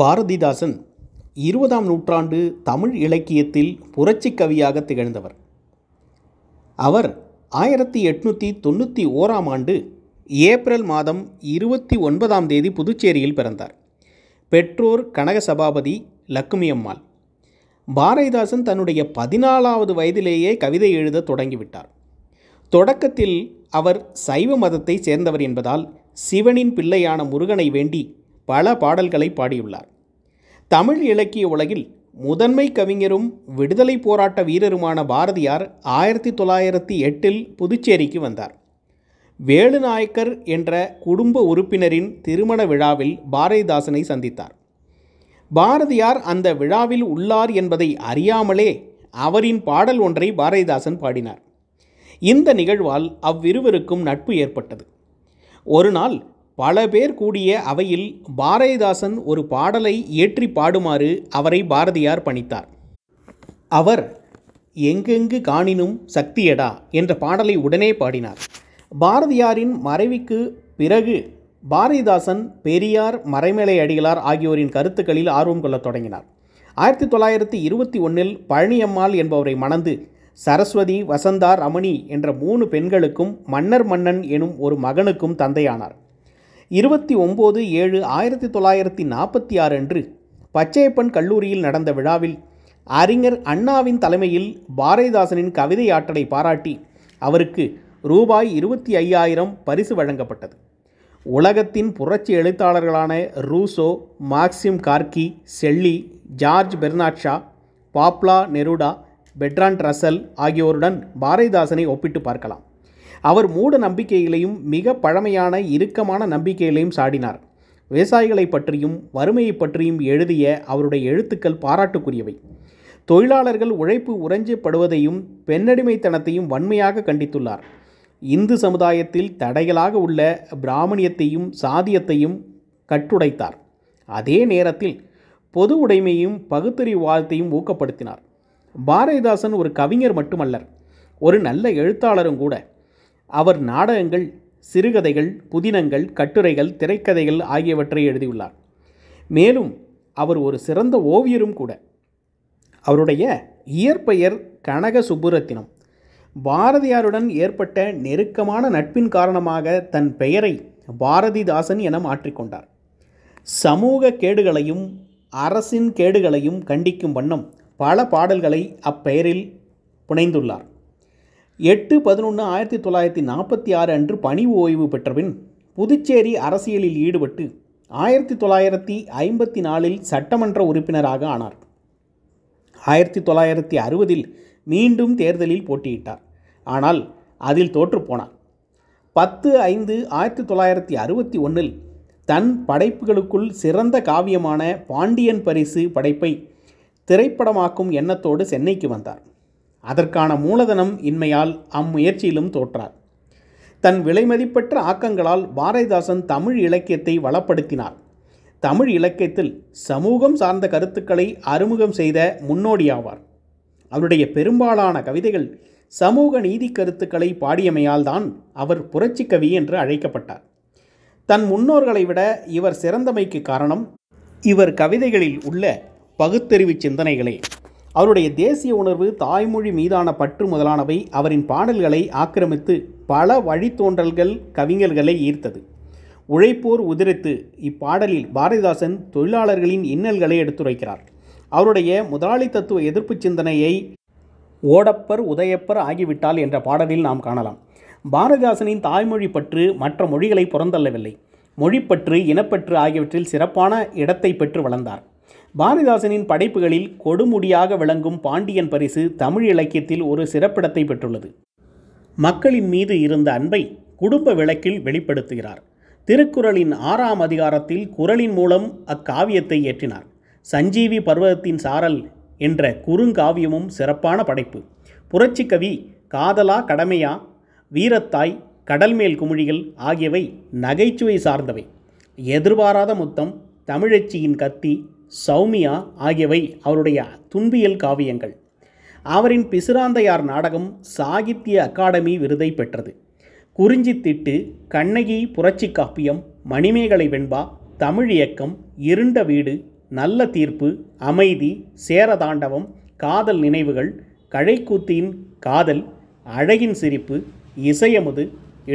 பாரதிதாசன் இருபதாம் நூற்றாண்டு தமிழ் இலக்கியத்தில் புரட்சி கவியாக திகழ்ந்தவர் அவர் ஆயிரத்தி எட்நூற்றி தொண்ணூற்றி ஓராம் ஆண்டு ஏப்ரல் மாதம் இருபத்தி ஒன்பதாம் தேதி புதுச்சேரியில் பிறந்தார் பெற்றோர் கனக சபாபதி லக்குமி அம்மாள் பாரதிதாசன் தன்னுடைய பதினாலாவது வயதிலேயே கவிதை எழுத தொடங்கிவிட்டார் தொடக்கத்தில் அவர் சைவ மதத்தை சேர்ந்தவர் என்பதால் சிவனின் பிள்ளையான முருகனை வேண்டி பல பாடல்களை பாடியுள்ளார் தமிழ் இலக்கிய உலகில் முதன்மை கவிஞரும் விடுதலை போராட்ட வீரருமான பாரதியார் ஆயிரத்தி தொள்ளாயிரத்தி எட்டில் புதுச்சேரிக்கு வந்தார் வேலுநாயக்கர் என்ற குடும்ப உறுப்பினரின் திருமண விழாவில் பாரதிதாசனை சந்தித்தார் பாரதியார் அந்த விழாவில் உள்ளார் என்பதை அறியாமலே அவரின் பாடல் ஒன்றை பாரதிதாசன் பாடினார் இந்த நிகழ்வால் அவ்விருவருக்கும் நட்பு ஏற்பட்டது ஒருநாள் பல பேர் கூடிய அவையில் பாரதிதாசன் ஒரு பாடலை ஏற்றி பாடுமாறு அவரை பாரதியார் பணித்தார் அவர் எங்கெங்கு காணினும் சக்தியடா என்ற பாடலை உடனே பாடினார் பாரதியாரின் மறைவுக்கு பிறகு பாரதிதாசன் பெரியார் மறைமலை அடிகளார் ஆகியோரின் கருத்துக்களில் ஆர்வம் கொள்ளத் தொடங்கினார் ஆயிரத்தி தொள்ளாயிரத்தி இருபத்தி ஒன்றில் பழனியம்மாள் என்பவரை மணந்து சரஸ்வதி வசந்தா ரமணி என்ற மூணு பெண்களுக்கும் மன்னர் மன்னன் எனும் ஒரு மகனுக்கும் தந்தையானார் இருபத்தி ஒம்பது ஏழு ஆயிரத்தி தொள்ளாயிரத்தி நாற்பத்தி ஆறு அன்று பச்சையப்பன் கல்லூரியில் நடந்த விழாவில் அறிஞர் அண்ணாவின் தலைமையில் பாரதிதாசனின் கவிதை ஆற்றலை பாராட்டி அவருக்கு ரூபாய் இருபத்தி ஐயாயிரம் பரிசு வழங்கப்பட்டது உலகத்தின் புரட்சி எழுத்தாளர்களான Rousseau Maxim Gorky Shelley George Bernard Shaw Pablo Neruda Bertrand Russell ஆகியோருடன் பாரதிதாசனை ஒப்பிட்டு பார்க்கலாம் அவர் மூட நம்பிக்கைகளையும் மிக பழமையான இறுக்கமான நம்பிக்கைகளையும் சாடினார் விவசாயிகளை பற்றியும் வறுமையை பற்றியும் எழுதிய அவருடைய எழுத்துக்கள் பாராட்டுக்குரியவை தொழிலாளர்கள் உழைப்பு உறைஞ்சப்படுவதையும் பெண்ணடிமைத்தனத்தையும் வன்மையாக கண்டித்துள்ளார் இந்து சமுதாயத்தில் தடைகளாக உள்ள பிராமணியத்தையும் சாதியத்தையும் கட்டுடைத்தார் அதே நேரத்தில் பொது உடைமையும் பகுத்தறிவாதத்தையும் ஊக்கப்படுத்தினார் பாரதிதாசன் ஒரு கவிஞர் மட்டுமல்லர் ஒரு நல்ல எழுத்தாளரும் கூட அவர் நாடகங்கள் சிறுகதைகள் புதினங்கள் கட்டுரைகள் திரைக்கதைகள் ஆகியவற்றை எழுதியுள்ளார் மேலும் அவர் ஒரு சிறந்த ஓவியரும் கூட அவருடைய இயற்பெயர் கனக சுப்புரத்தினம் பாரதியாருடன் ஏற்பட்ட நெருக்கமான நட்பின் காரணமாக தன் பெயரை பாரதிதாசன் என மாற்றிக்கொண்டார் சமூக கேடுகளையும் அரசின் கேடுகளையும் கண்டிக்கும் வண்ணம் பல பாடல்களை அப்பெயரில் புனைந்துள்ளார் எட்டு பதினொன்று ஆயிரத்தி தொள்ளாயிரத்தி நாற்பத்தி ஆறு அன்று பணி ஓய்வு பெற்றபின் புதுச்சேரி அரசியலில் ஈடுபட்டு ஆயிரத்தி தொள்ளாயிரத்தி ஐம்பத்தி நாலில் சட்டமன்ற உறுப்பினராக ஆனார் ஆயிரத்தி தொள்ளாயிரத்தி அறுபதில் மீண்டும் தேர்தலில் போட்டியிட்டார் ஆனால் அதில் தோற்றுப்போனார் பத்து ஐந்து ஆயிரத்தி தொள்ளாயிரத்தி அறுபத்தி ஒன்றில் தன் படைப்புகளுக்குள் சிறந்த காவியமான பாண்டியன் பரிசு படைப்பை திரைப்படமாக்கும் எண்ணத்தோடு சென்னைக்கு வந்தார் அதற்கான மூலதனம் இன்மையால் அம்முயற்சியிலும் தோற்றார் தன் விலைமதிப்பற்ற ஆக்கங்களால் பாரதிதாசன் தமிழ் இலக்கியத்தை வளப்படுத்தினார் தமிழ் இலக்கியத்தில் சமூகம் சார்ந்த கருத்துக்களை அறிமுகம் செய்த முன்னோடியாவார் அவருடைய பெரும்பாலான கவிதைகள் சமூக நீதி கருத்துக்களை பாடியமையால் தான் அவர் புரட்சி கவி என்று அழைக்கப்பட்டார் தன் முன்னோர்களை விட இவர் சிறந்தமைக்கு காரணம் இவர் கவிதைகளில் உள்ள பகுத்தறிவு சிந்தனைகளே அவருடைய தேசிய உணர்வு தாய்மொழி மீதான பற்று முதலானவை அவரின் பாடல்களை ஆக்கிரமித்து பல வழித்தோன்றல்கள் கவிஞர்களை ஈர்த்தது உழைப்போர் உதிரித்து இப்பாடலில் பாரதிதாசன் தொழிலாளர்களின் இன்னல்களை எடுத்துரைக்கிறார் அவருடைய முதலாளித்துவ எதிர்ப்பு சிந்தனையை ஓடப்பர் உதயப்பர் ஆகிவிட்டால் என்ற பாடலில் நாம் காணலாம் பாரதிதாசனின் தாய்மொழி பற்று மற்ற மொழிகளை புறந்தள்ளவில்லை மொழிப்பற்று இனப்பற்று ஆகியவற்றில் சிறப்பான இடத்தை பெற்று வளர்ந்தார் பாரதிதாசனின் படைப்புகளில் கொடுமுடியாக விளங்கும் பாண்டியன் பரிசு தமிழ் இலக்கியத்தில் ஒரு சிறப்பிடத்தை பெற்றுள்ளது மக்களின் மீது இருந்த அன்பை குடும்ப விளக்கில் வெளிப்படுத்துகிறார் திருக்குறளின் ஆறாம் அதிகாரத்தில் குரலின் மூலம் அக்காவியத்தை ஏற்றினார் சஞ்சீவி பர்வதத்தின் சாரல் என்ற குறுங்காவியமும் சிறப்பான படைப்பு புரட்சி கவி காதலா கடமையா வீரத்தாய் கடல்மேல் குமிழிகள் ஆகியவை நகைச்சுவை சார்ந்தவை எதிர்பாராத முத்தம் தமிழச்சியின் கத்தி சௌமியா ஆகியவை அவருடைய துன்பியல் காவியங்கள் அவரின் பிசுராந்தையார் நாடகம் சாகித்ய அகாடமி விருதை பெற்றது குறிஞ்சித்திட்டு கண்ணகி புரட்சி காப்பியம் மணிமேகலை வெண்பா தமிழ் இயக்கம் இருண்ட வீடு நல்ல தீர்ப்பு அமைதி சேரதாண்டவம் காதல் நினைவுகள் கழைக்கூத்தியின் காதல் அழகின் சிரிப்பு இசையமுது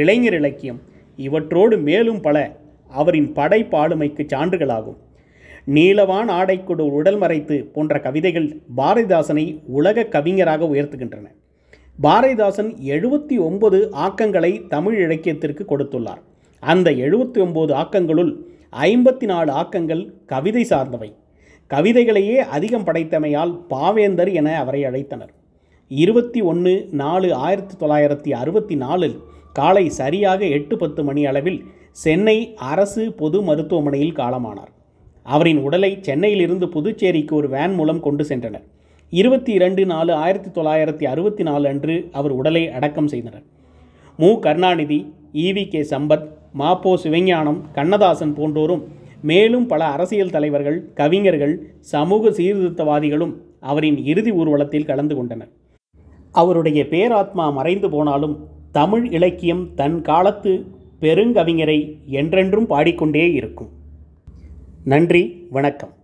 இளைஞர் இலக்கியம் இவற்றோடு மேலும் பல அவரின் படைப்பாளுமைக்கு சான்றுகளாகும் நீளவான் ஆடைக்குடு உடல் மறைத்து போன்ற கவிதைகள் பாரதிதாசனை உலக கவிஞராக உயர்த்துகின்றன பாரதிதாசன் எழுபத்தி ஒன்பது ஆக்கங்களை தமிழ் இலக்கியத்திற்கு கொடுத்துள்ளார் அந்த எழுபத்தி ஒம்பது ஆக்கங்களுள் ஐம்பத்தி நாலு ஆக்கங்கள் கவிதை சார்ந்தவை கவிதைகளையே அதிகம் படைத்தமையால் பாவேந்தர் என அவரை அழைத்தனர் இருபத்தி ஒன்று நாலு ஆயிரத்தி தொள்ளாயிரத்தி அறுபத்தி நாலில் காலை சரியாக எட்டு பத்து மணி அளவில் சென்னை அரசு பொது மருத்துவமனையில் காலமானார் அவரின் உடலை சென்னையிலிருந்து புதுச்சேரிக்கு ஒரு வேன் மூலம் கொண்டு சென்றனர் இருபத்தி இரண்டு நாலு ஆயிரத்தி தொள்ளாயிரத்தி அறுபத்தி நாலு அன்று அவர் உடலை அடக்கம் செய்தனர் மு கருணாநிதி இவி கே சம்பத் மாப்போ சிவஞானம் கண்ணதாசன் போன்றோரும் மேலும் பல அரசியல் தலைவர்கள் கவிஞர்கள் சமூக சீர்திருத்தவாதிகளும் அவரின் இறுதி ஊர்வலத்தில் கலந்து கொண்டனர் அவருடைய பேராத்மா மறைந்து போனாலும் தமிழ் இலக்கியம் தன் காலத்து பெருங்கவிஞரை என்றென்றும் பாடிக்கொண்டே இருக்கும் நன்றி வணக்கம்